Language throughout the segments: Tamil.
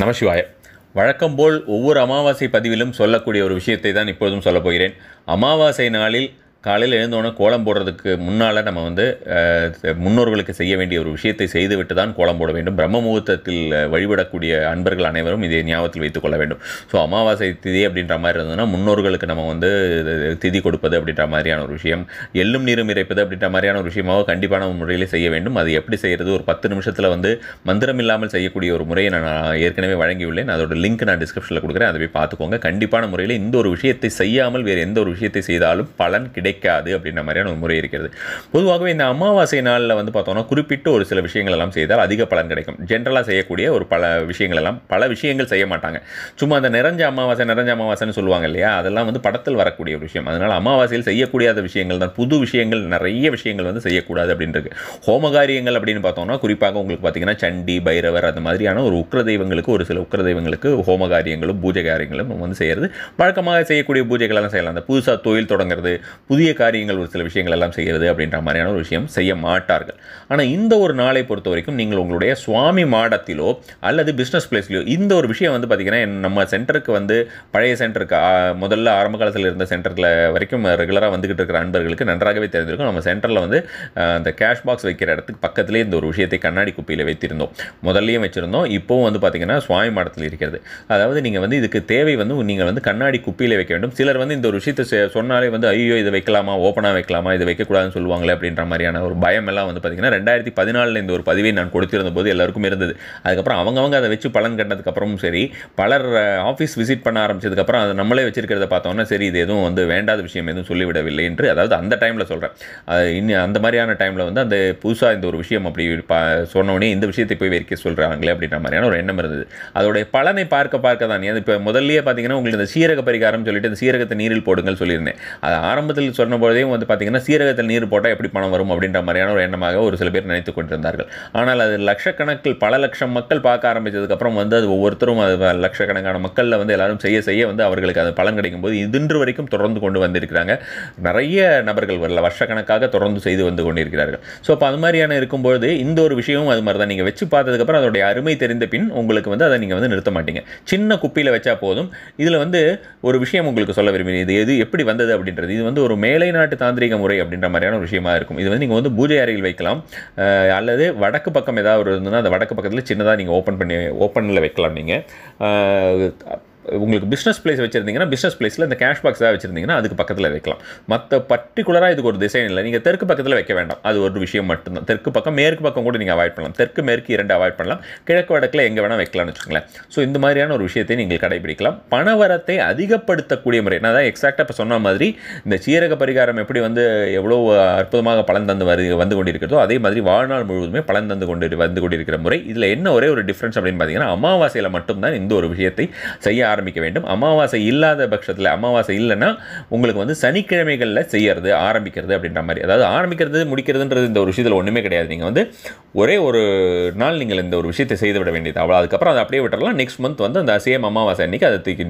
நமசிவாய வழக்கம் போல் ஒவ்வொரு அமாவாசை பதிவிலும் சொல்லக்கூடிய ஒரு விஷயத்தை தான் இப்பொழுதும் சொல்லப் போகிறேன் அமாவாசை நாளில் காலையில் எழுந்தோடனே கோலம் போடுறதுக்கு முன்னால் நம்ம வந்து முன்னோர்களுக்கு செய்ய வேண்டிய ஒரு விஷயத்தை செய்துவிட்டு தான் கோலம் போட வேண்டும் பிரம்ம முகூர்த்தத்தில் வழிபடக்கூடிய அன்பர்கள் அனைவரும் இதை ஞாபகத்தில் வைத்துக்கொள்ள வேண்டும் ஸோ அமாவாசை திதி அப்படின்ற மாதிரி இருந்ததுன்னா முன்னோர்களுக்கு நம்ம வந்து திதி கொடுப்பது அப்படின்ற மாதிரியான ஒரு விஷயம் எள்ளும் நீரும் இறைப்பது அப்படின்ற மாதிரியான ஒரு விஷயமாக கண்டிப்பான முறையில் செய்ய வேண்டும் அது எப்படி செய்கிறது ஒரு பத்து நிமிஷத்தில் வந்து மந்திரம் இல்லாமல் செய்யக்கூடிய ஒரு முறையை நான் ஏற்கனவே வழங்கியுள்ளேன் அதோட லிங்க் நான் டிஸ்கிரிப்ஷனில் கொடுக்குறேன் அதை போய் பார்த்துக்கோங்க கண்டிப்பான முறையில் இந்த ஒரு விஷயத்தை செய்யாமல் வேறு எந்த ஒரு விஷயத்தை செய்தாலும் பலன் கிடை கிடைக்காது அப்படின்ற மாதிரியான ஒரு முறை இருக்கிறது பொதுவாகவே இந்த அமாவாசை நாளில் வந்து பார்த்தோம்னா குறிப்பிட்டு ஒரு சில விஷயங்கள் எல்லாம் செய்தால் அதிக பலன் கிடைக்கும் ஜென்ரலாக செய்யக்கூடிய ஒரு பல விஷயங்கள் எல்லாம் பல விஷயங்கள் செய்ய மாட்டாங்க சும்மா அந்த நிறைஞ்ச அமாவாசை நிறைஞ்ச அமாவாசைன்னு சொல்லுவாங்க இல்லையா அதெல்லாம் வந்து படத்தில் வரக்கூடிய ஒரு விஷயம் அதனால் அமாவாசையில் செய்யக்கூடியாத விஷயங்கள் தான் புது விஷயங்கள் நிறைய விஷயங்கள் வந்து செய்யக்கூடாது அப்படின்றது ஹோமகாரியங்கள் அப்படின்னு பார்த்தோம்னா குறிப்பாக உங்களுக்கு பார்த்தீங்கன்னா சண்டி பைரவர் அந்த மாதிரியான ஒரு உக்ர தெய்வங்களுக்கு ஒரு சில உக்ர தெய்வங்களுக்கு ஹோமகாரியங்களும் பூஜை காரியங்களும் வந்து செய்யறது வழக்கமாக செய்யக்கூடிய பூஜைகள் எல்லாம் செய்யலாம் அந்த புதுசாக தொழில் தொடங்குறது புதிய புதிய காரியங்கள் ஒரு சில விஷயங்கள் எல்லாம் செய்கிறது அப்படின்ற மாதிரியான ஒரு விஷயம் செய்ய மாட்டார்கள் ஆனால் இந்த ஒரு நாளை பொறுத்த வரைக்கும் நீங்கள் உங்களுடைய சுவாமி மாடத்திலோ அல்லது பிஸ்னஸ் பிளேஸ்லையோ இந்த ஒரு விஷயம் வந்து பார்த்திங்கன்னா நம்ம சென்டருக்கு வந்து பழைய சென்டருக்கு முதல்ல ஆரம்ப காலத்தில் இருந்த சென்டரில் வரைக்கும் ரெகுலராக வந்துக்கிட்டு இருக்கிற அன்பர்களுக்கு நன்றாகவே தெரிஞ்சிருக்கும் நம்ம சென்டரில் வந்து அந்த கேஷ் பாக்ஸ் வைக்கிற இடத்துக்கு பக்கத்துலேயே இந்த ஒரு விஷயத்தை கண்ணாடி குப்பியில் வைத்திருந்தோம் முதல்லையும் வச்சுருந்தோம் இப்போவும் வந்து பார்த்திங்கன்னா சுவாமி மாடத்தில் இருக்கிறது அதாவது நீங்கள் வந்து இதுக்கு தேவை வந்து நீங்கள் வந்து கண்ணாடி குப்பியில் வைக்க வேண்டும் சிலர் வந்து இந்த ஒரு விஷயத்தை சொன்னாலே வந்து ஐயோ இதை வைக்கலாம் வைக்கலாமா ஓப்பனாக வைக்கலாமா இது வைக்கக்கூடாதுன்னு சொல்லுவாங்களே அப்படின்ற மாதிரியான ஒரு பயம் எல்லாம் வந்து பார்த்திங்கன்னா ரெண்டாயிரத்தி பதினாலில் இந்த ஒரு பதிவை நான் கொடுத்திருந்த போது எல்லாருக்கும் இருந்தது அதுக்கப்புறம் அவங்கவங்க அதை வச்சு பலன் கண்டதுக்கப்புறமும் சரி பலர் ஆஃபீஸ் விசிட் பண்ண ஆரம்பிச்சதுக்கப்புறம் அதை நம்மளே வச்சிருக்கிறத பார்த்தோன்னா சரி இது எதுவும் வந்து வேண்டாத விஷயம் எதுவும் சொல்லிவிடவில்லை என்று அதாவது அந்த டைமில் சொல்கிறேன் இன்னும் அந்த மாதிரியான டைமில் வந்து அந்த புதுசாக இந்த ஒரு விஷயம் அப்படி பா சொன்னோடனே இந்த விஷயத்தை போய் வைக்க சொல்கிறாங்களே அப்படின்ற மாதிரியான ஒரு எண்ணம் இருந்தது அதோடைய பலனை பார்க்க பார்க்க தான் இப்போ முதல்லயே பார்த்தீங்கன்னா உங்களுக்கு இந்த சீரக பரிகாரம் சொல்லிட்டு இந்த சீரகத்தை நீரில் போடுங்கள் சொல்லியிருந்தேன் அது ஆரம்பத்தில் சொன்னபோதையும் வந்து பார்த்திங்கன்னா சீரகத்தில் நீர் போட்டால் எப்படி பணம் வரும் அப்படின்ற மாதிரியான ஒரு எண்ணமாக ஒரு சில பேர் நினைத்து கொண்டிருந்தார்கள் ஆனால் அது லட்சக்கணக்கில் பல லட்சம் மக்கள் பார்க்க ஆரம்பித்ததுக்கப்புறம் வந்து அது ஒவ்வொருத்தரும் அது லட்சக்கணக்கான மக்களில் வந்து எல்லாரும் செய்ய செய்ய வந்து அவர்களுக்கு அது பலன் கிடைக்கும் போது இன்று வரைக்கும் தொடர்ந்து கொண்டு வந்திருக்கிறாங்க நிறைய நபர்கள் வரல வருஷக்கணக்காக தொடர்ந்து செய்து வந்து கொண்டிருக்கிறார்கள் ஸோ அப்போ அது மாதிரியான இருக்கும்போது இந்த ஒரு விஷயமும் அது மாதிரி தான் நீங்கள் வச்சு பார்த்ததுக்கப்புறம் அதோடைய அருமை தெரிந்த பின் உங்களுக்கு வந்து அதை நீங்கள் வந்து நிறுத்த மாட்டீங்க சின்ன குப்பியில் வச்சா போதும் இதில் வந்து ஒரு விஷயம் உங்களுக்கு சொல்ல விரும்புகிறேன் இது எது எப்படி வந்தது அப்படின்றது இது வந்து ஒரு மே மேலை நாட்டு தாந்திரிக முறை அப்படின்ற மாதிரியான ஒரு விஷயமா இருக்கும் இது வந்து நீங்கள் வந்து பூஜை அறையில் வைக்கலாம் அல்லது வடக்கு பக்கம் ஏதாவது ஒரு இருந்ததுன்னா அந்த வடக்கு பக்கத்தில் சின்னதாக நீங்கள் ஓப்பன் பண்ணி ஓப்பனில் வைக்கலாம் நீங்கள் உங்களுக்கு பிஸ்னஸ் பிளேஸ் வச்சுருந்தீங்கன்னா பிஸ்னஸ் பிளேஸில் இந்த கேஷ் பாக்ஸ் ஏதாவது வச்சுருந்தீங்கன்னா அதுக்கு பக்கத்தில் வைக்கலாம் மற்ற பர்டிகுலராக இதுக்கு ஒரு டிசைன் இல்லை நீங்கள் தெற்கு பக்கத்தில் வைக்க வேண்டாம் அது ஒரு விஷயம் மட்டும்தான் தெற்கு பக்கம் மேற்கு பக்கம் கூட நீங்கள் அவாய்ட் பண்ணலாம் தெற்கு மேற்கு இரண்டு அவாய்ட் பண்ணலாம் கிழக்கு வடக்கில் எங்கே வேணால் வைக்கலாம்னு வச்சுக்கோங்களேன் ஸோ இந்த மாதிரியான ஒரு விஷயத்தை நீங்கள் கடைபிடிக்கலாம் பணவரத்தை அதிகப்படுத்தக்கூடிய முறை நான் தான் எக்ஸாக்டாக இப்போ சொன்ன மாதிரி இந்த சீரக பரிகாரம் எப்படி வந்து எவ்வளோ அற்புதமாக பலன் தந்து வரு வந்து கொண்டிருக்கிறதோ அதே மாதிரி வாழ்நாள் முழுவதுமே பலன் தந்து கொண்டு வந்து கொண்டிருக்கிற முறை இதில் என்ன ஒரே ஒரு டிஃப்ரென்ஸ் அப்படின்னு பார்த்தீங்கன்னா அமாவாசையில் மட்டும்தான் இந்த ஒரு விஷயத்தை செய்ய ஆரம்பிக்க வேண்டும் அமாவாசை இல்லாத பட்சத்தில் அமாவாசை இல்லைன்னா உங்களுக்கு வந்து சனிக்கிழமைகளில் செய்கிறது ஆரம்பிக்கிறது அப்படின்ற மாதிரி அதாவது ஆரம்பிக்கிறது முடிக்கிறதுன்றது இந்த ஒரு விஷயத்தில் ஒன்றுமே கிடையாது நீங்கள் வந்து ஒரே ஒரு நாள் நீங்கள் இந்த ஒரு விஷயத்தை செய்து விட வேண்டியது அவ்வளோ அதுக்கப்புறம் அதை அப்படியே விட்டுறலாம் நெக்ஸ்ட் மந்த் வந்து அந்த சேம் அமாவாசை அன்றைக்கி அதை தூக்கி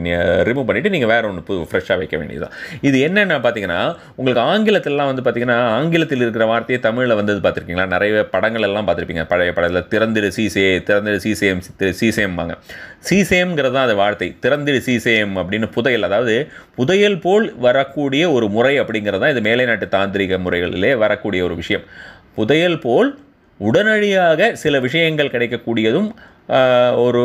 ரிமூவ் பண்ணிவிட்டு நீங்கள் வேறு ஒன்று புது ஃப்ரெஷ்ஷாக வைக்க வேண்டியது இது என்னென்ன பார்த்தீங்கன்னா உங்களுக்கு ஆங்கிலத்திலலாம் வந்து பார்த்திங்கன்னா ஆங்கிலத்தில் இருக்கிற வார்த்தையை தமிழில் வந்தது பார்த்துருக்கீங்களா நிறைய படங்கள் எல்லாம் பார்த்துருப்பீங்க பழைய படத்தில் திறந்திரு சீசே திறந்திரு சீசேம் திரு சீசேம்பாங்க சீசேம்ங்கிறது தான் அது வார்த்தை திற சிறந்திரு சீசேம் அப்படின்னு புதையல் அதாவது புதையல் போல் வரக்கூடிய ஒரு முறை அப்படிங்கிறது தான் இது மேலை நாட்டு தாந்திரிக முறைகளிலே வரக்கூடிய ஒரு விஷயம் புதையல் போல் உடனடியாக சில விஷயங்கள் கிடைக்கக்கூடியதும் ஒரு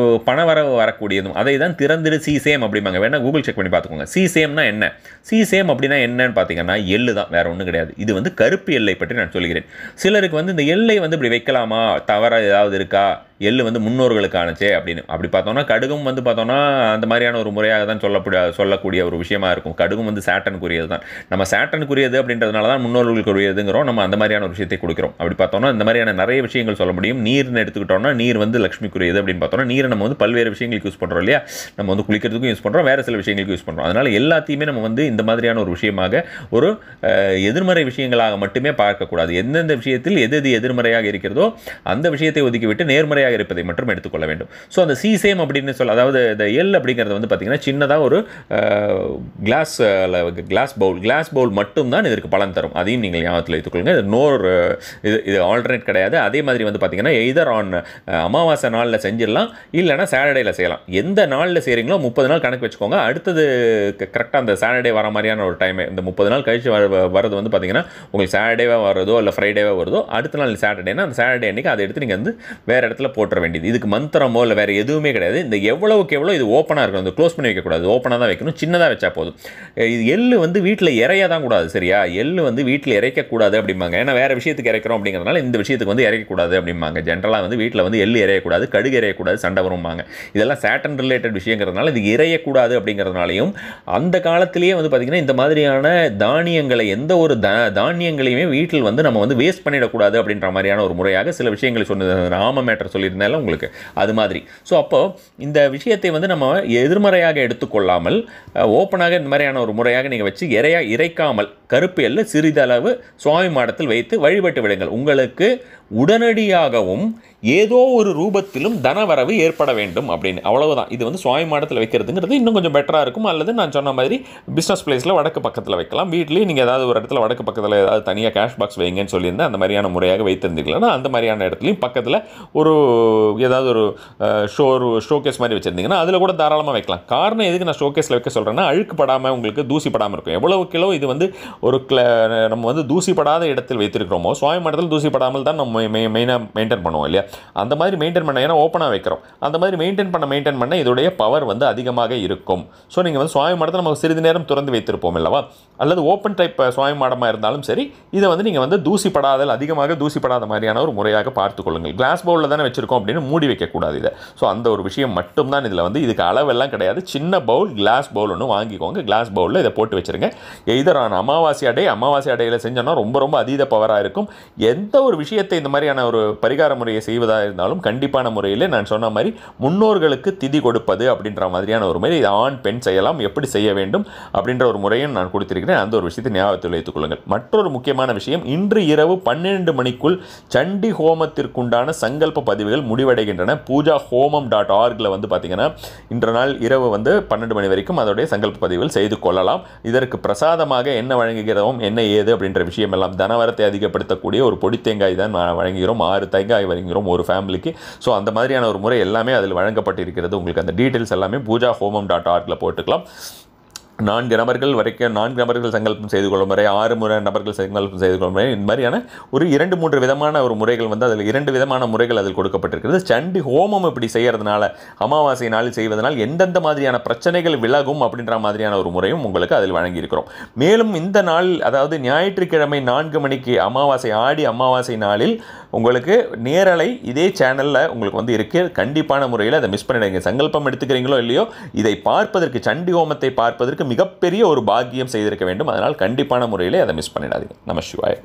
வரவு வரக்கூடியதும் அதை தான் திறந்திரு சேம் அப்படிம்பாங்க வேணால் கூகுள் செக் பண்ணி பார்த்துக்கோங்க சி சேம்னா என்ன சி சேம் அப்படின்னா என்னன்னு பார்த்தீங்கன்னா எள்ளு தான் வேறு ஒன்றும் கிடையாது இது வந்து கருப்பு எல்லை பற்றி நான் சொல்கிறேன் சிலருக்கு வந்து இந்த எல்லை வந்து இப்படி வைக்கலாமா தவறாக ஏதாவது இருக்கா எள்ளு வந்து முன்னோர்களுக்கானச்சே அப்படின்னு அப்படி பார்த்தோம்னா கடுகும் வந்து பார்த்தோம்னா அந்த மாதிரியான ஒரு முறையாக தான் சொல்லக்கூடிய சொல்லக்கூடிய ஒரு விஷயமா இருக்கும் கடுகும் வந்து சேட்டனுக்குரியது தான் நம்ம சேட்டனுக்குரியது அப்படின்றதுனால தான் முன்னோர்களுக்குரியதுங்கிறோம் நம்ம அந்த மாதிரியான ஒரு விஷயத்தை கொடுக்குறோம் அப்படி பார்த்தோம்னா இந்த மாதிரியான நிறைய விஷயங்கள் சொல்ல முடியும் நீர்னு எடுத்துக்கிட்டோம்னா நீர் வந்து லக்ஷ்மிக்குரியது அப்படின்னு பார்த்தோம்னா நீரை நம்ம வந்து பல்வேறு விஷயங்களுக்கு யூஸ் பண்ணுறோம் இல்லையா நம்ம வந்து குளிக்கிறதுக்கும் யூஸ் பண்ணுறோம் வேறு சில விஷயங்களுக்கு யூஸ் பண்ணுறோம் அதனால் எல்லாத்தையுமே நம்ம வந்து இந்த மாதிரியான ஒரு விஷயமாக ஒரு எதிர்மறை விஷயங்களாக மட்டுமே பார்க்கக்கூடாது எந்தெந்த விஷயத்தில் எது எது எதிர்மறையாக இருக்கிறதோ அந்த விஷயத்தை ஒதுக்கிவிட்டு நேர்மறையாக இருப்பதை மட்டும் எடுத்துக்கொள்ள வேண்டும் ஸோ அந்த சீசேம் அப்படின்னு சொல்ல அதாவது இந்த எல் அப்படிங்கிறது வந்து பார்த்திங்கன்னா சின்னதாக ஒரு glass glass bowl glass bowl மட்டும்தான் இதற்கு பலன் தரும் அதையும் நீங்கள் ஞாபகத்தில் வைத்துக்கொள்ளுங்க இது நோர் இது இது ஆல்டர்னேட் கிடையாது அதே மாதிரி வந்து பார்த்திங்கன்னா எய்தர் ஆன் அமாவாசை நாளில் நாளில் செஞ்சிடலாம் இல்லைனா சாட்டர்டேயில் செய்யலாம் எந்த நாளில் செய்கிறீங்களோ முப்பது நாள் கணக்கு வச்சுக்கோங்க அடுத்தது கரெக்டாக அந்த சாட்டர்டே வர மாதிரியான ஒரு டைம் இந்த முப்பது நாள் கழிச்சு வர வரது வந்து பார்த்தீங்கன்னா உங்களுக்கு சாட்டர்டேவாக வரதோ இல்லை ஃப்ரைடேவாக வருதோ அடுத்த நாள் சாட்டர்டேனா அந்த சாட்டர்டே அன்றைக்கி அதை எடுத்து நீங்கள் வந்து வேறு இடத்துல போட்டுற வேண்டியது இதுக்கு மந்திரமோ இல்லை வேறு எதுவுமே கிடையாது இந்த எவ்வளோக்கு எவ்வளோ இது ஓப்பனாக இருக்கணும் இந்த க்ளோஸ் பண்ணி வைக்கக்கூடாது ஓப்பனாக தான் வைக்கணும் சின்னதாக வச்சா போதும் இது எள்ளு வந்து வீட்டில் இறைய தான் கூடாது சரியா எள்ளு வந்து வீட்டில் இறைக்கக்கூடாது அப்படிம்பாங்க ஏன்னா வேறு விஷயத்துக்கு இறைக்கிறோம் அப்படிங்கிறதுனால இந்த விஷயத்துக்கு வந்து இறைக்கக்கூடாது அப்படிம்பாங்க ஜென்ரலாக வந்து வீட்டில் வந்து எள்ளு இறையக்கூடாது கடு கடுகு எறையக்கூடாது சண்டை வரும்பாங்க இதெல்லாம் சேட்டன் ரிலேட்டட் விஷயங்கிறதுனால இது இறையக்கூடாது அப்படிங்கிறதுனாலையும் அந்த காலத்திலேயே வந்து பார்த்திங்கன்னா இந்த மாதிரியான தானியங்களை எந்த ஒரு தானியங்களையுமே வீட்டில் வந்து நம்ம வந்து வேஸ்ட் பண்ணிடக்கூடாது அப்படின்ற மாதிரியான ஒரு முறையாக சில விஷயங்களை சொன்னது ராம மேட்டர் சொல்லியிருந்தாலும் உங்களுக்கு அது மாதிரி ஸோ அப்போது இந்த விஷயத்தை வந்து நம்ம எதிர்மறையாக எடுத்துக்கொள்ளாமல் ஓப்பனாக இந்த மாதிரியான ஒரு முறையாக நீங்கள் வச்சு இறையா இறைக்காமல் கருப்பு எல்ல சிறிதளவு சுவாமி மாடத்தில் வைத்து வழிபட்டு விடுங்கள் உங்களுக்கு உடனடியாகவும் ஏதோ ஒரு ரூபத்திலும் தன வரவு ஏற்பட வேண்டும் அப்படின்னு அவ்வளவுதான் இது வந்து சுவாமி மாடத்தில் வைக்கிறதுங்கிறது இன்னும் கொஞ்சம் பெட்டராக இருக்கும் அல்லது நான் சொன்ன மாதிரி பிஸ்னஸ் பிளேஸில் வடக்கு பக்கத்தில் வைக்கலாம் வீட்லேயும் நீங்கள் ஏதாவது ஒரு இடத்துல வடக்கு பக்கத்தில் ஏதாவது தனியாக கேஷ் பாக்ஸ் வைங்கன்னு சொல்லியிருந்தேன் அந்த மாதிரியான முறையாக வைத்திருந்தீங்களா அந்த மாதிரியான இடத்துலையும் பக்கத்தில் ஒரு ஏதாவது ஒரு ஷோ ஷோகேஸ் மாதிரி வச்சுருந்தீங்கன்னா அதில் கூட தாராளமாக வைக்கலாம் காரணம் எதுக்கு நான் ஷோகேஸில் வைக்க சொல்கிறேன்னா அழுக்குப்படாமல் உங்களுக்கு தூசிப்படாமல் இருக்கும் எவ்வளவு கிலோ இது வந்து ஒரு நம்ம வந்து தூசிப்படாத இடத்தில் வைத்திருக்கிறோமோ சுவாமி தூசி தூசிப்படாமல் தான் நம்ம மெயினாக மெயின்டைன் பண்ணுவோம் இல்லையா அந்த மாதிரி மெயின்டைன் பண்ண ஏன்னா ஓப்பனாக வைக்கிறோம் அந்த மாதிரி மெயின்டைன் பண்ண மெயின்டைன் பண்ண இதோடைய பவர் வந்து அதிகமாக இருக்கும் ஸோ நீங்கள் வந்து சுவாமி மடத்தை நம்ம சிறிது நேரம் திறந்து வைத்திருப்போம் இல்லவா அல்லது ஓப்பன் டைப் சுவாமி மடமாக இருந்தாலும் சரி இதை வந்து நீங்கள் வந்து தூசிப்படாதல் அதிகமாக தூசிப்படாத மாதிரியான ஒரு முறையாக பார்த்து கொள்ளுங்கள் கிளாஸ் பவுலில் தானே வச்சுருக்கோம் அப்படின்னு மூடி வைக்கக்கூடாது இதை ஸோ அந்த ஒரு விஷயம் மட்டும்தான் இதில் வந்து இதுக்கு அளவெல்லாம் கிடையாது சின்ன பவுல் கிளாஸ் பவுல் ஒன்று வாங்கிக்கோங்க கிளாஸ் பவுலில் இதை போட்டு வச்சுருங்க எதிர அமாவாசை அடை அமாவாசை அடையில் செஞ்சோன்னா ரொம்ப ரொம்ப அதீத பவராக இருக்கும் எந்த ஒரு விஷயத்தை இந்த மாதிரியான ஒரு பரிகார முறையை செய்வதாக இருந்தாலும் கண்டிப்பான முறையில் முறையில் நான் சொன்ன மாதிரி முன்னோர்களுக்கு திதி கொடுப்பது அப்படின்ற மாதிரியான ஒரு மாதிரி ஆண் பெண் செய்யலாம் எப்படி செய்ய வேண்டும் அப்படின்ற ஒரு முறையும் நான் கொடுத்திருக்கிறேன் அந்த ஒரு விஷயத்தை ஞாபகத்தில் வைத்துக் கொள்ளுங்கள் மற்றொரு முக்கியமான விஷயம் இன்று இரவு பன்னிரண்டு மணிக்குள் சண்டி ஹோமத்திற்குண்டான சங்கல்ப பதிவுகள் முடிவடைகின்றன பூஜா ஹோமம் டாட் ஆர்கில் வந்து பார்த்தீங்கன்னா இன்ற நாள் இரவு வந்து பன்னெண்டு மணி வரைக்கும் அதோடைய சங்கல்ப பதிவுகள் செய்து கொள்ளலாம் இதற்கு பிரசாதமாக என்ன வழங்குகிறோம் என்ன ஏது அப்படின்ற விஷயம் எல்லாம் தனவரத்தை அதிகப்படுத்தக்கூடிய ஒரு பொடி தேங்காய் தான் வழங்குகிறோம் ஆறு தேங்காய் வழங்குகிறோம் ஒரு ஃபேமிலிக்கு ஸோ அந்த மாதிரி மாதிரியான ஒரு முறை எல்லாமே அதில் வழங்கப்பட்டிருக்கிறது உங்களுக்கு அந்த டீட்டெயில்ஸ் எல்லாமே பூஜா ஹோமம் டாட் ஆர்கில் போட்டுக்கலாம் நான்கு நபர்கள் வரைக்கும் நான்கு நபர்கள் சங்கல்பம் செய்து கொள்ளும் முறை ஆறு முறை நபர்கள் சங்கல்பம் செய்து கொள்ளும் முறை இந்த மாதிரியான ஒரு இரண்டு மூன்று விதமான ஒரு முறைகள் வந்து அதில் இரண்டு விதமான முறைகள் அதில் கொடுக்கப்பட்டிருக்கிறது சண்டி ஹோமம் இப்படி செய்கிறதுனால அமாவாசை நாளில் செய்வதனால் எந்தெந்த மாதிரியான பிரச்சனைகள் விலகும் அப்படின்ற மாதிரியான ஒரு முறையும் உங்களுக்கு அதில் வழங்கியிருக்கிறோம் மேலும் இந்த நாள் அதாவது ஞாயிற்றுக்கிழமை நான்கு மணிக்கு அமாவாசை ஆடி அமாவாசை நாளில் உங்களுக்கு நேரலை இதே சேனலில் உங்களுக்கு வந்து இருக்குது கண்டிப்பான முறையில் அதை மிஸ் பண்ணிடுங்க சங்கல்பம் எடுத்துக்கிறீங்களோ இல்லையோ இதை பார்ப்பதற்கு சண்டி ஹோமத்தை பார்ப்பதற்கு மிகப்பெரிய ஒரு பாக்கியம் செய்திருக்க வேண்டும் அதனால் கண்டிப்பான முறையிலே அதை மிஸ் பண்ணிடாதீங்க நம்ம சிவாய்